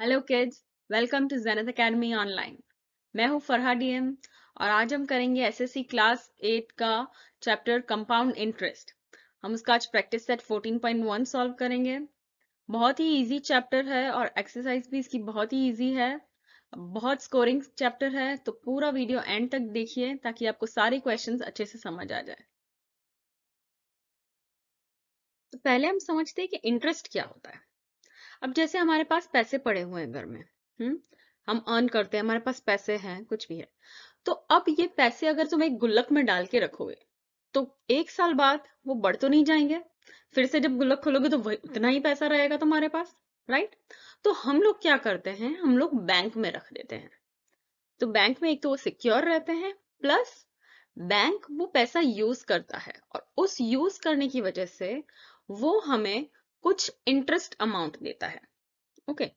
Hello kids welcome to Zainat academy online मैं हूं Farha DM और आज हम करेंगे एसएससी क्लास 8 का चैप्टर कंपाउंड इंटरेस्ट हम उसका आज प्रैक्टिस सेट 14.1 सॉल्व करेंगे बहुत ही इजी चैप्टर है और एक्सरसाइज भी इसकी बहुत ही इजी है बहुत स्कोरिंग चैप्टर है तो पूरा वीडियो एंड तक देखिए ताकि आपको सारे क्वेश्चन अच्छे से समझ आ जाए तो पहले हम समझते हैं कि इंटरेस्ट क्या होता है अब जैसे हमारे पास पैसे पड़े हुए हैं घर में हम्म हम अर्न करते हैं हमारे पास पैसे हैं कुछ भी है तो अब ये पैसे अगर तुम एक गुल्लक में डाल के रखोगे तो एक साल बाद वो बढ़ तो नहीं जाएंगे फिर से जब गुल्लक खोलोगे तो वही उतना ही पैसा रहेगा तुम्हारे पास राइट तो हम लोग क्या करते हैं हम लोग बैंक में रख देते हैं तो बैंक में एक तो वो सिक्योर रहते हैं प्लस बैंक वो पैसा यूज करता है और उस यूज करने की वजह से वो हमें कुछ इंटरेस्ट अमाउंट देता है ओके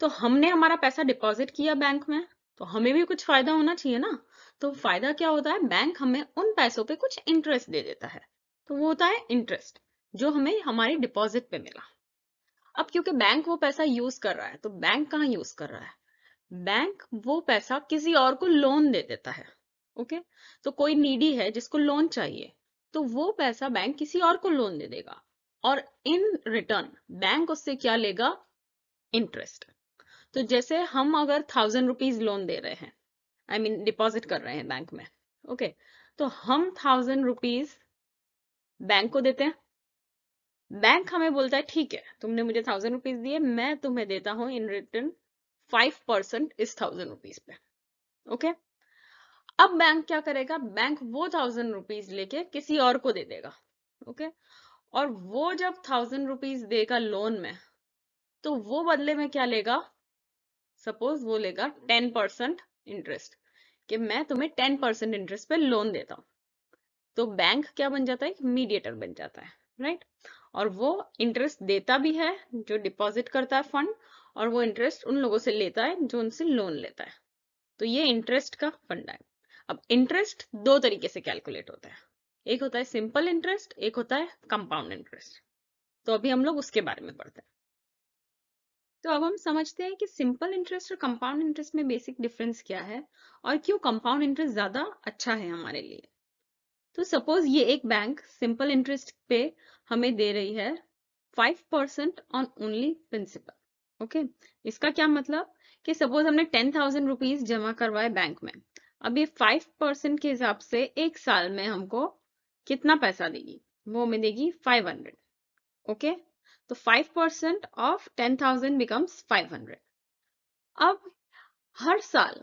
तो हमने हमारा पैसा डिपॉजिट किया बैंक में तो हमें भी कुछ फायदा होना चाहिए ना तो फायदा क्या होता है बैंक हमें उन पैसों पे कुछ इंटरेस्ट दे देता है तो वो होता है इंटरेस्ट जो हमें हमारे डिपॉजिट पे मिला अब क्योंकि बैंक वो पैसा यूज कर रहा है तो बैंक कहाँ यूज कर रहा है बैंक वो पैसा किसी और को लोन दे देता है ओके तो कोई नीडी है जिसको लोन चाहिए तो वो पैसा बैंक किसी और को लोन दे देगा और इन रिटर्न बैंक उससे क्या लेगा इंटरेस्ट तो जैसे हम अगर थाउजेंड रुपीज लोन दे रहे हैं आई मीन डिपॉजिट कर रहे हैं बैंक में ओके okay. तो हम थाउजेंड रुपीज बैंक को देते हैं बैंक हमें बोलता है ठीक है तुमने मुझे थाउजेंड रुपीज दिए मैं तुम्हें देता हूं इन रिटर्न फाइव परसेंट इस थाउजेंड रुपीज पे ओके okay? अब बैंक क्या करेगा बैंक वो थाउजेंड रुपीज लेके किसी और को दे देगा ओके okay? और वो जब थाउजेंड रुपीज देगा लोन में तो वो बदले में क्या लेगा सपोज वो लेगा टेन परसेंट इंटरेस्ट कि मैं तुम्हें टेन परसेंट इंटरेस्ट पे लोन देता हूं तो बैंक क्या बन जाता है मीडिएटर बन जाता है राइट और वो इंटरेस्ट देता भी है जो डिपॉजिट करता है फंड और वो इंटरेस्ट उन लोगों से लेता है जो उनसे लोन लेता है तो ये इंटरेस्ट का फंड है अब इंटरेस्ट दो तरीके से कैलकुलेट होता है एक होता है सिंपल इंटरेस्ट एक होता है कंपाउंड इंटरेस्ट तो अभी हम लोग उसके बारे में पढ़ते हैं तो अब हम समझते हैं कि सिंपल इंटरेस्ट और कंपाउंड इंटरेस्ट में बेसिक डिफरेंस क्या है और क्यों कंपाउंड इंटरेस्ट ज्यादा अच्छा है हमारे लिए तो सपोज ये एक बैंक सिंपल इंटरेस्ट पे हमें दे रही है five percent on only principal okay इसका क्या मतलब कि सपोज हमने टेन थाउजेंड रुपीज जमा करवाए बैंक में अब ये फाइव परसेंट के हिसाब से एक साल में हमको कितना पैसा देगी वो हमें देगी 500 ओके तो 5 परसेंट ऑफ 10,000 बिकम्स 500 अब हर साल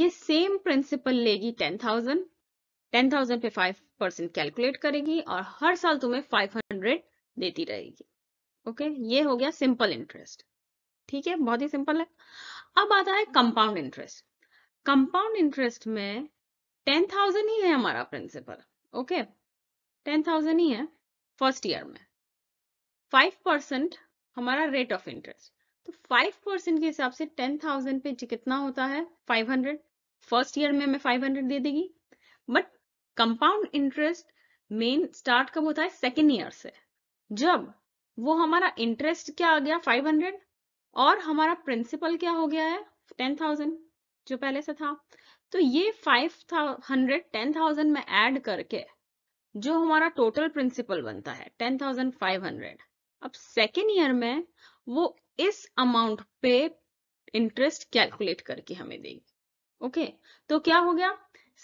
ये सेम प्रिंसिपल लेगी 10,000 10,000 पे 5 परसेंट कैलकुलेट करेगी और हर साल तुम्हें 500 देती रहेगी ओके ये हो गया सिंपल इंटरेस्ट ठीक है बहुत ही सिंपल है अब आता है कंपाउंड इंटरेस्ट कंपाउंड इंटरेस्ट में 10,000 ही है हमारा principal okay okay? Ten thousand ही है फर्स्ट ईयर में फाइव परसेंट हमारा रेट ऑफ इंटरेस्ट तो फाइव परसेंट के हिसाब से टेन थाउजेंड पे कितना होता है फाइव हंड्रेड फर्स्ट ईयर में हमें फाइव हंड्रेड दे देगी बट कंपाउंड इंटरेस्ट मेन स्टार्ट कब होता है सेकेंड ईयर से जब वो हमारा इंटरेस्ट क्या आ गया फाइव हंड्रेड और हमारा प्रिंसिपल क्या हो गया है टेन थाउजेंड जो पहले से था तो ये फाइव हंड्रेड टेन थाउजेंड में ऐड करके जो हमारा टोटल प्रिंसिपल बनता है टेन थाउजेंड फाइव हंड्रेड अब सेकेंड ईयर में वो इस अमाउंट पे इंटरेस्ट कैलकुलेट करके हमें देगी ओके okay, तो क्या हो गया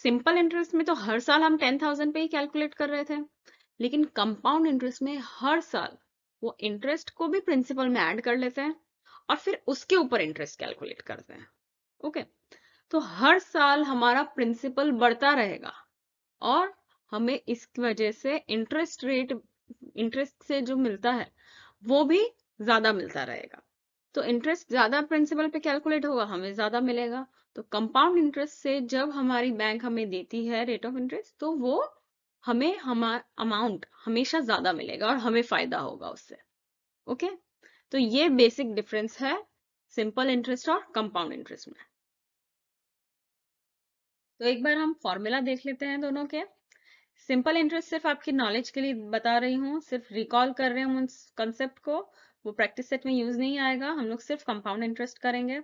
सिंपल इंटरेस्ट में तो हर साल हम टेन थाउजेंड पे ही कैलकुलेट कर रहे थे लेकिन कंपाउंड इंटरेस्ट में हर साल वो इंटरेस्ट को भी प्रिंसिपल में ऐड कर लेते हैं और फिर उसके ऊपर इंटरेस्ट कैलकुलेट करते हैं ओके okay, तो हर साल हमारा प्रिंसिपल बढ़ता रहेगा और हमें इस वजह से इंटरेस्ट रेट इंटरेस्ट से जो मिलता है वो भी ज्यादा मिलता रहेगा तो इंटरेस्ट ज्यादा प्रिंसिपल पे कैलकुलेट होगा हमें ज्यादा मिलेगा तो कंपाउंड इंटरेस्ट से जब हमारी बैंक हमें देती है रेट ऑफ इंटरेस्ट तो वो हमें हमारा अमाउंट हमेशा ज्यादा मिलेगा और हमें फायदा होगा उससे ओके तो ये बेसिक डिफरेंस है सिंपल इंटरेस्ट और कंपाउंड इंटरेस्ट में तो एक बार हम फॉर्मूला देख लेते हैं दोनों के सिंपल इंटरेस्ट सिर्फ आपकी नॉलेज के लिए बता रही हूँ सिर्फ रिकॉल कर रहे हैं हम उन कंसेप्ट को वो प्रैक्टिस सेट में यूज नहीं आएगा हम लोग सिर्फ कंपाउंड इंटरेस्ट करेंगे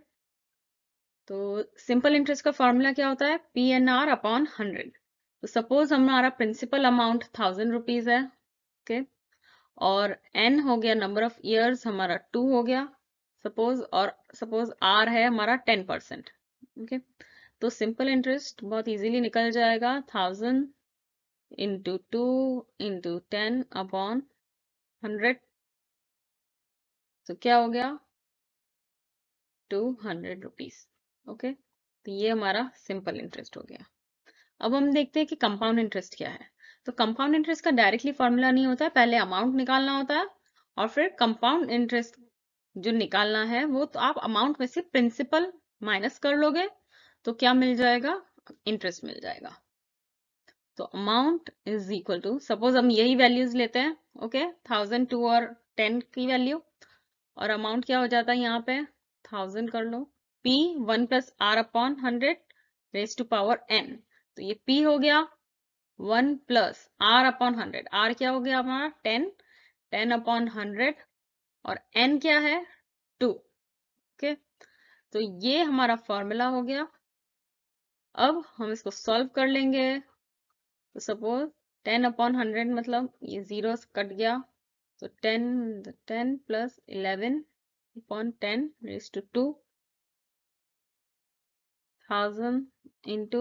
तो सिंपल इंटरेस्ट का फॉर्मूला क्या होता है P N R upon hundred तो सपोज हमारा प्रिंसिपल अमाउंट थाउजेंड रुपीज है ओके okay? और एन हो गया नंबर ऑफ ईयर्स हमारा टू हो गया सपोज और सपोज आर है हमारा टेन परसेंट ओके तो सिंपल इंटरेस्ट बहुत इजीली निकल जाएगा thousand into two into ten upon hundred तो क्या हो गया टू हंड्रेड रुपीज ओके तो ये हमारा सिंपल इंटरेस्ट हो गया अब हम देखते हैं कि कंपाउंड इंटरेस्ट क्या है तो कंपाउंड इंटरेस्ट का डायरेक्टली फॉर्मूला नहीं होता है पहले अमाउंट निकालना होता है और फिर कंपाउंड इंटरेस्ट जो निकालना है वो तो आप अमाउंट में से प्रिंसिपल माइनस कर लोगे तो क्या मिल जाएगा इंटरेस्ट मिल जाएगा तो amount is equal to suppose हम यही वैल्यूज लेते हैं ओके थाउजेंड टू और टेन की वैल्यू और अमाउंट क्या हो जाता है यहाँ पे थाउजेंड कर लो P one plus R upon hundred raise to power N तो ये पी हो गया one plus R upon hundred R क्या हो गया हमारा टेन टेन अपॉन हंड्रेड और एन क्या है टू ओके तो ये हमारा फॉर्मूला हो गया अब हम इसको सॉल्व कर लेंगे तो सपोज टेन अपॉन हंड्रेड मतलब ये जीरो कट गया तो ten ten plus eleven upon ten raise to two thousand into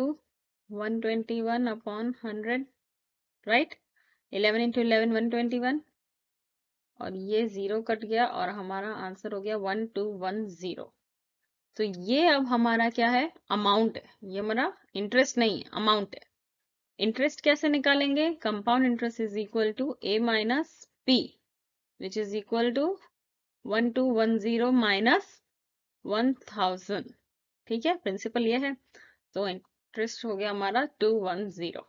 one twenty one upon hundred right eleven into eleven one twenty one और ये जीरो कट गया और हमारा answer हो गया वन टू वन जीरो तो ये अब हमारा क्या है अमाउंट है ये हमारा इंटरेस्ट नहीं है अमाउंट है इंटरेस्ट कैसे निकालेंगे compound interest is equal to A minus P which is equal to one two one zero minus one thousand ठीक है प्रिंसिपल ये है तो इंटरेस्ट हो गया हमारा टू वन जीरो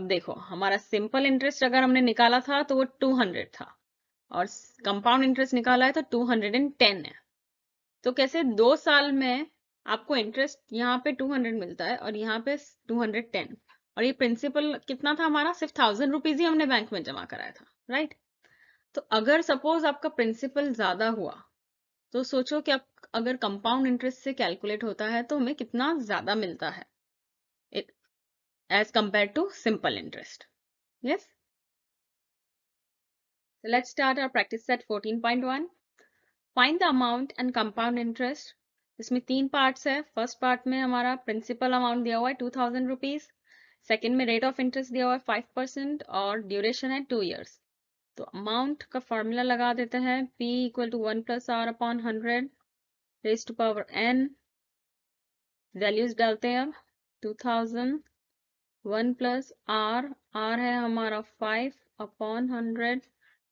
अब देखो हमारा सिंपल इंटरेस्ट अगर हमने निकाला था तो वो टू हंड्रेड था और कंपाउंड इंटरेस्ट निकाला है तो टू हंड्रेड एंड टेन है तो कैसे दो साल में आपको इंटरेस्ट यहाँ पे टू हंड्रेड मिलता है और यहाँ पे टू हंड्रेड टेन और ये प्रिंसिपल कितना था हमारा सिर्फ थाउजेंड रुपीज ही हमने बैंक में जमा कराया था राइट तो अगर सपोज आपका प्रिंसिपल ज्यादा हुआ तो सोचो कि आप अगर कंपाउंड इंटरेस्ट से कैलकुलेट होता है तो हमें कितना ज्यादा मिलता है as compare to simple interest yes let's start our practice set 14.1 find the amount and compound interest इसमें तीन पार्ट्स है फर्स्ट पार्ट में हमारा प्रिंसिपल अमाउंट दिया हुआ है टू थाउजेंड रुपीज सेकेंड में रेट ऑफ इंटरेस्ट दिया हुआ है फाइव परसेंट और ड्यूरेशन है टू ईयर्स तो अमाउंट का फॉर्मूला लगा देते हैं P equal to one plus R upon hundred raise to power N values डालते हैं अब two thousand one plus R R है हमारा five upon hundred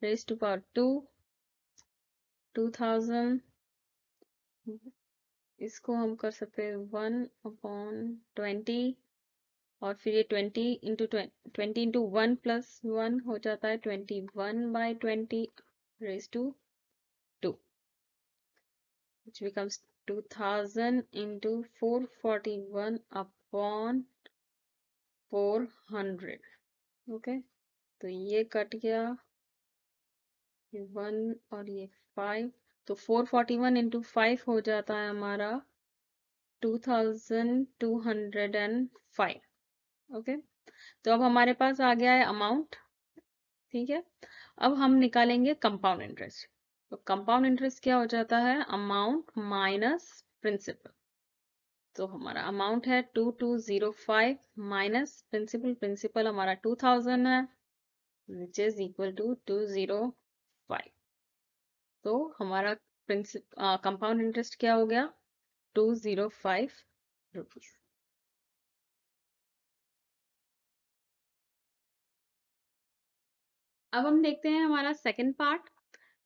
raise to power two two thousand इसको हम कर सकते हैं वन अपॉन ट्वेंटी और फिर ये twenty into twenty into one plus one हो जाता है 21 one by twenty raise to two which becomes two thousand into four forty one upon four hundred okay तो ये कट गया वन और ये फाइव तो four forty one into five हो जाता है हमारा two thousand two hundred and five okay तो अब हमारे पास आ गया है अमाउंट ठीक है अब हम निकालेंगे कंपाउंड इंटरेस्ट तो कंपाउंड इंटरेस्ट क्या हो जाता है अमाउंट माइनस प्रिंसिपल तो हमारा अमाउंट है two two zero five minus principal principal हमारा टू थाउजेंड है which is equal to two zero five तो हमारा प्रिंसिप कंपाउंड इंटरेस्ट क्या हो गया टू जीरो फाइव रुपीज अब हम देखते हैं हमारा सेकेंड पार्ट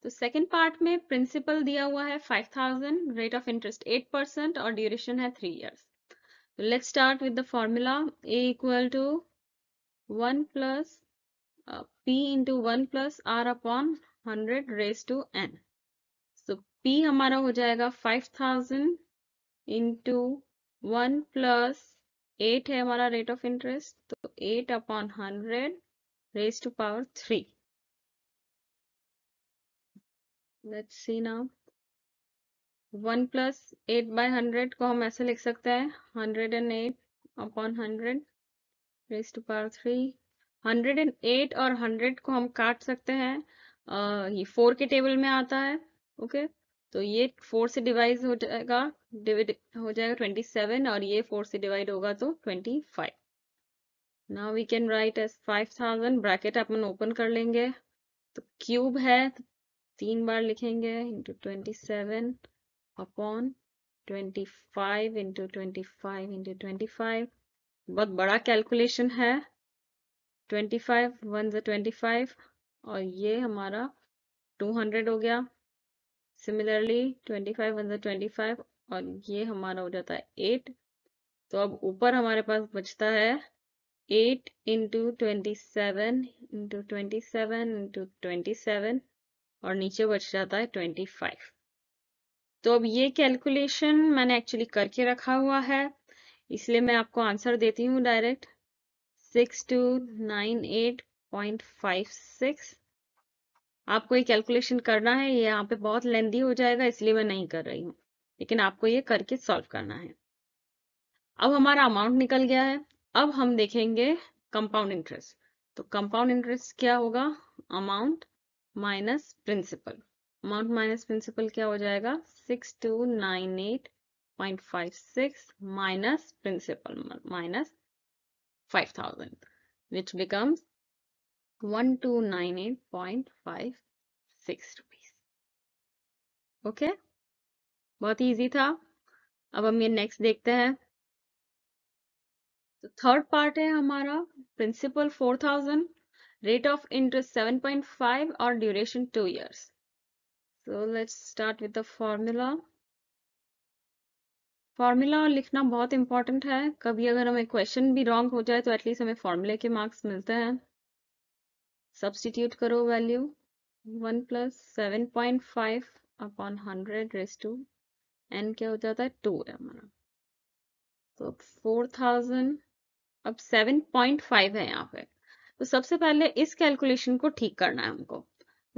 तो सेकेंड पार्ट में प्रिंसिपल दिया हुआ है 5000 रेट ऑफ इंटरेस्ट 8 परसेंट और ड्यूरेशन है थ्री ईयर्स तो let's start with the formula A equal to one plus P into one plus R upon hundred raise to N so P हमारा हो जाएगा 5000 इंटू वन प्लस एट है हमारा rate of interest तो eight upon hundred raise to power three let's see now one plus eight by hundred को हम ऐसे लिख सकते हैं hundred and eight upon hundred raise to power three hundred and eight और हंड्रेड को हम काट सकते हैं आ, ये फोर के टेबल में आता है ओके okay? तो ये फोर से डिवाइड हो जाएगा डिविड हो जाएगा ट्वेंटी सेवन और ये फोर से डिवाइड होगा तो twenty five now we can write as five thousand bracket अपन ओपन कर लेंगे तो क्यूब है तो तीन बार लिखेंगे into twenty seven upon twenty five into twenty five into twenty five बहुत बड़ा कैलकुलेशन है ट्वेंटी फाइव वन जो ट्वेंटी फाइव और ये हमारा टू हंड्रेड हो गया सिमिलरली ट्वेंटी फाइव वन जो ट्वेंटी फाइव और ये हमारा हो जाता है एट तो अब ऊपर हमारे पास बचता है eight into twenty seven into twenty seven into twenty seven और नीचे बच जाता है ट्वेंटी फाइव तो अब ये कैलकुलेशन मैंने एक्चुअली करके रखा हुआ है इसलिए मैं आपको आंसर देती हूँ direct six two nine eight point five six आपको ये कैलकुलेशन करना है ये यहाँ पे बहुत लेंदी हो जाएगा इसलिए मैं नहीं कर रही हूँ लेकिन आपको ये करके सॉल्व करना है अब हमारा अमाउंट निकल गया है अब हम देखेंगे कंपाउंड इंटरेस्ट तो कंपाउंड इंटरेस्ट क्या होगा amount minus principal amount minus principal क्या हो जाएगा six two nine eight point five six minus principal minus five thousand which one two nine eight point five six rupees okay बहुत easy था अब हम ये नेक्स्ट देखते हैं तो थर्ड पार्ट है हमारा principal four thousand rate rate of interest 7.5 or duration 2 years. So let's start with the formula. Formula लिखना बहुत इंपॉर्टेंट है कभी अगर हमें क्वेश्चन भी रॉन्ग हो जाए तो एटलीस्ट हमें फॉर्मूले के मार्क्स मिलते हैं सब्सटीट्यूट करो value one plus seven point five upon hundred raise to N क्या हो जाता है टू है हमारा तो फोर थाउजेंड अब सेवन पॉइंट फाइव है यहाँ पे तो सबसे पहले इस कैलकुलेशन को ठीक करना है हमको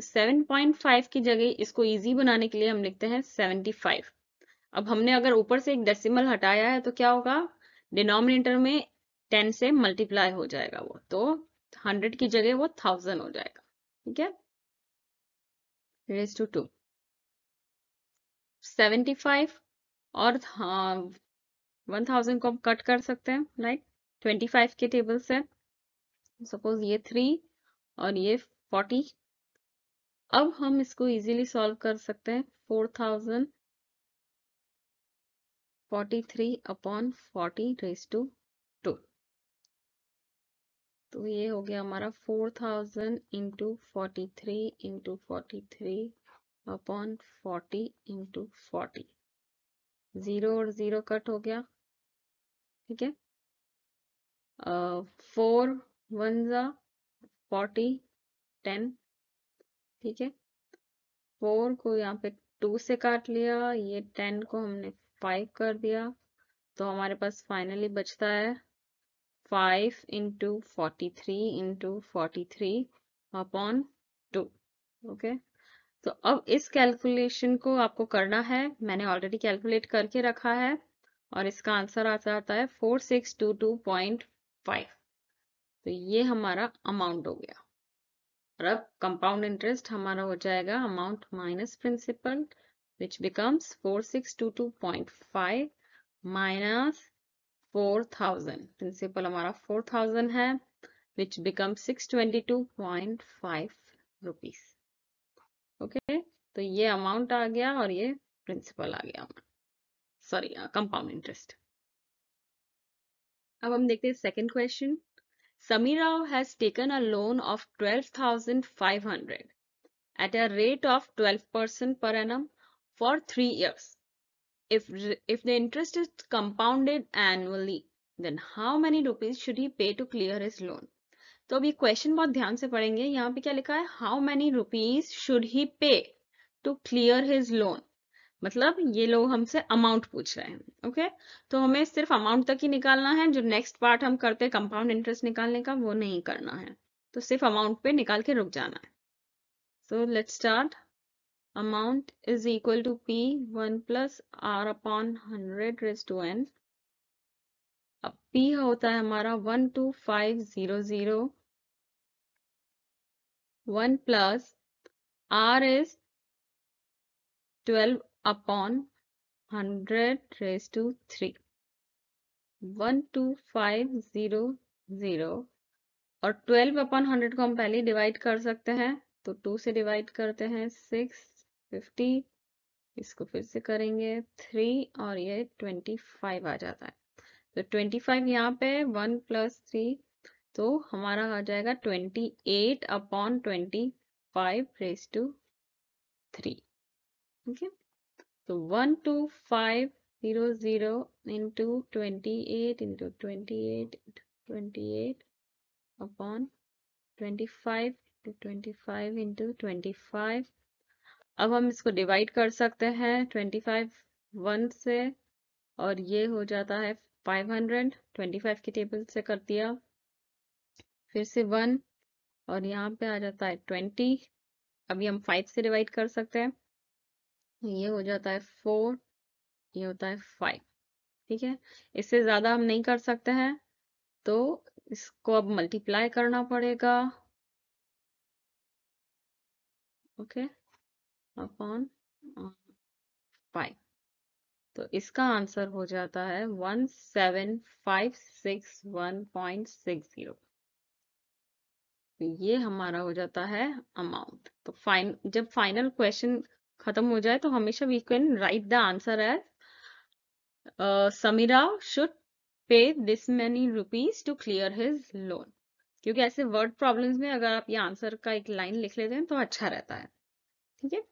सेवन पॉइंट फाइव की जगह इसको इजी बनाने के लिए हम लिखते हैं सेवेंटी फाइव अब हमने अगर ऊपर से एक डेसिमल हटाया है तो क्या होगा डिनोमिनेटर में टेन से मल्टीप्लाई हो जाएगा वो तो हंड्रेड की जगह वो थाउजेंड हो जाएगा ठीक है रेस टू टू सेवेंटी और वन हाँ, को हम कट कर सकते हैं लाइक ट्वेंटी फाइव के टेबल से सपोज ये थ्री और ये फोर्टी अब हम इसको इजीली सॉल्व कर सकते हैं four thousand forty three upon forty raise to two तो ये हो गया हमारा four thousand into forty three into forty three upon forty into forty zero और जीरो कट हो गया ठीक है फोर जा फोर्टी टेन ठीक है फोर को यहाँ पे टू से काट लिया ये टेन को हमने फाइव कर दिया तो हमारे पास फाइनली बचता है five into forty three into forty three upon two okay तो अब इस कैलकुलेशन को आपको करना है मैंने ऑलरेडी कैलकुलेट करके रखा है और इसका आंसर आ जाता है four six two two point five तो ये हमारा अमाउंट हो गया और अब कंपाउंड इंटरेस्ट हमारा हो जाएगा amount minus principal which becomes 4622.5 minus 4000 principal हमारा 4000 है विच बिकम 622.5 रुपीस ओके तो ये अमाउंट आ गया और ये प्रिंसिपल आ गया सॉरी कंपाउंड इंटरेस्ट अब हम देखते हैं second question Samirao has taken a loan of 12,500 at a rate of 12% per annum for 3 years. If, if the interest is compounded annually, then how many rupees should he pay to clear his loan? तो अब question question बहुत ध्यान से पढ़ेंगे यहाँ पे क्या लिखा है many rupees should he pay to clear his loan? मतलब ये लोग हमसे अमाउंट पूछ रहे हैं ओके तो हमें सिर्फ अमाउंट तक ही निकालना है जो नेक्स्ट पार्ट हम करते हैं कंपाउंड इंटरेस्ट निकालने का वो नहीं करना है तो सिर्फ अमाउंट पे निकाल के रुक जाना है so let start amount is equal to P one plus R upon hundred raise to N अब पी होता है हमारा one two five zero zero one plus R is twelve upon 100 raised to 3. 12500 और 12 अपॉन 100 को हम पहले divide कर सकते हैं तो 2 से डिवाइड करते हैं सिक्स इसको फिर से करेंगे 3 और ये 25 आ जाता है तो 25 यहाँ पे 1 प्लस थ्री तो हमारा आ जाएगा 28 upon 25 raise to 3 okay okay? तो one two five zero zero into twenty eight into twenty into twenty अब हम इसको डिवाइड कर सकते हैं ट्वेंटी फाइव वन से और ये हो जाता है फाइव हंड्रेड ट्वेंटी फाइव की टेबल से कर दिया फिर से वन और यहाँ पे आ जाता है ट्वेंटी अभी हम फाइव से डिवाइड कर सकते हैं ये हो जाता है फोर ये होता है फाइव ठीक है इससे ज़्यादा हम नहीं कर सकते हैं तो इसको अब मल्टीप्लाई करना पड़ेगा ओके अपॉन फाइव तो इसका आंसर हो जाता है one seven five six one point six zero ये हमारा हो जाता है अमाउंट तो फाइन जब फाइनल क्वेश्चन खत्म हो जाए तो हमेशा we can write the answer as Samira should pay this many rupees to clear his loan क्योंकि ऐसे वर्ड प्रॉब्लम्स में अगर आप ये आंसर का एक लाइन लिख लेते हैं तो अच्छा रहता है ठीक है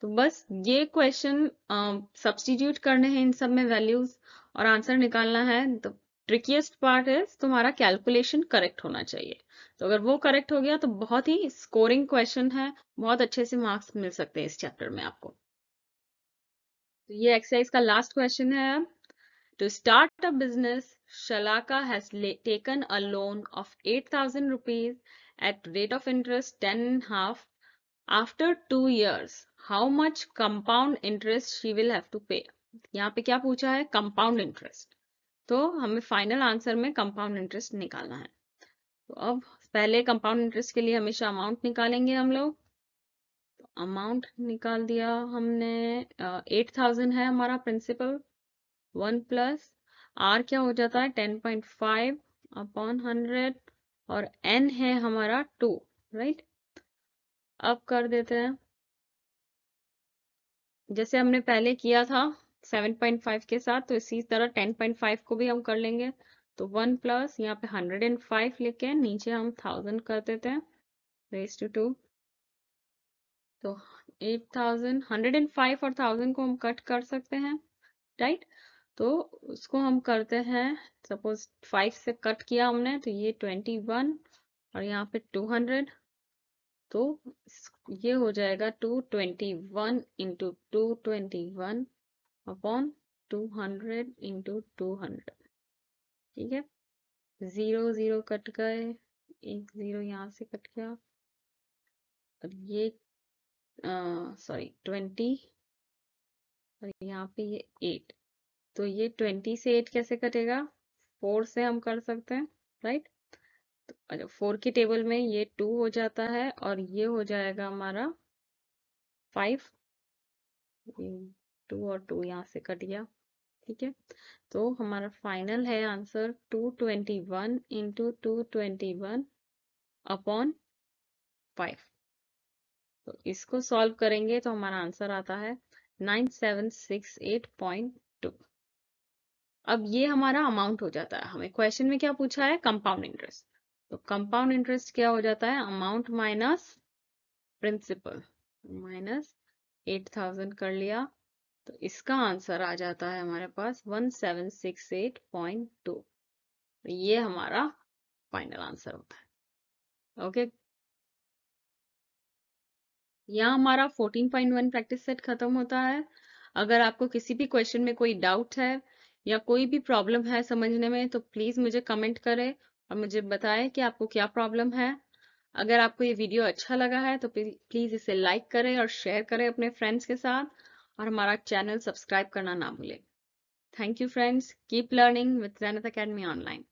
तो बस ये क्वेश्चन सब्सटीट्यूट um, करने हैं इन सब में वैल्यूज और आंसर निकालना है तो ट्रिकीएस्ट पार्ट है तुम्हारा कैलकुलेशन करेक्ट होना चाहिए तो अगर वो करेक्ट हो गया तो बहुत ही स्कोरिंग क्वेश्चन है बहुत अच्छे से मार्क्स मिल सकते हैं इस चैप्टर में आपको तो ये एक्सरसाइज का लास्ट क्वेश्चन है to start a business Shalaka has taken a loan of eight thousand rupees at rate of interest ten half after two years how much compound interest she will have to pay यहाँ पे क्या पूछा है compound interest तो हमें final answer में compound interest निकालना है तो अब पहले कंपाउंड इंटरेस्ट के लिए हमेशा अमाउंट निकालेंगे हम लोग अमाउंट तो निकाल दिया हमने एट थाउजेंड है हमारा प्रिंसिपल वन प्लस आर क्या हो जाता है ten point five upon hundred और एन है हमारा टू राइट अब कर देते हैं जैसे हमने पहले किया था 7.5 के साथ तो इसी तरह 10.5 को भी हम कर लेंगे तो 1 प्लस यहाँ पे 105 लेके नीचे हम 1000 कर देते हैं रेस टू टू तो 8000 105 और 1000 को हम कट कर सकते हैं राइट तो उसको हम करते हैं सपोज 5 से कट किया हमने तो ये 21 और यहाँ पे 200 तो ये हो जाएगा 221 into two twenty one upon two hundred into two hundred ठीक है ज़ीरो ज़ीरो कट गए एक ज़ीरो यहाँ से कट गया और ये सॉरी ट्वेंटी और यहाँ पे ये एट तो ये ट्वेंटी से एट कैसे कटेगा फोर से हम कर सकते हैं राइट तो फोर अच्छा, की टेबल में ये टू हो जाता है और ये हो जाएगा हमारा फाइव टू और टू यहाँ से कट गया ठीक है तो हमारा फाइनल है answer two twenty one into two twenty one upon five तो इसको सॉल्व करेंगे तो हमारा आंसर आता है nine seven six eight point two अब ये हमारा अमाउंट हो जाता है हमें क्वेश्चन में क्या पूछा है कंपाउंड इंटरेस्ट तो कंपाउंड इंटरेस्ट क्या हो जाता है amount minus principal minus eight thousand कर लिया तो इसका आंसर आ जाता है हमारे पास 1768.2 तो ये हमारा फाइनल आंसर होता है ओके यहाँ हमारा 14.1 प्रैक्टिस सेट खत्म होता है अगर आपको किसी भी क्वेश्चन में कोई डाउट है या कोई भी प्रॉब्लम है समझने में तो प्लीज मुझे कमेंट करें और मुझे बताएं कि आपको क्या प्रॉब्लम है अगर आपको ये वीडियो अच्छा लगा है तो प्लीज इसे लाइक करें और शेयर करें अपने फ्रेंड्स के साथ और हमारा चैनल सब्सक्राइब करना ना भूलें thank you friends keep learning with Jainat Academy online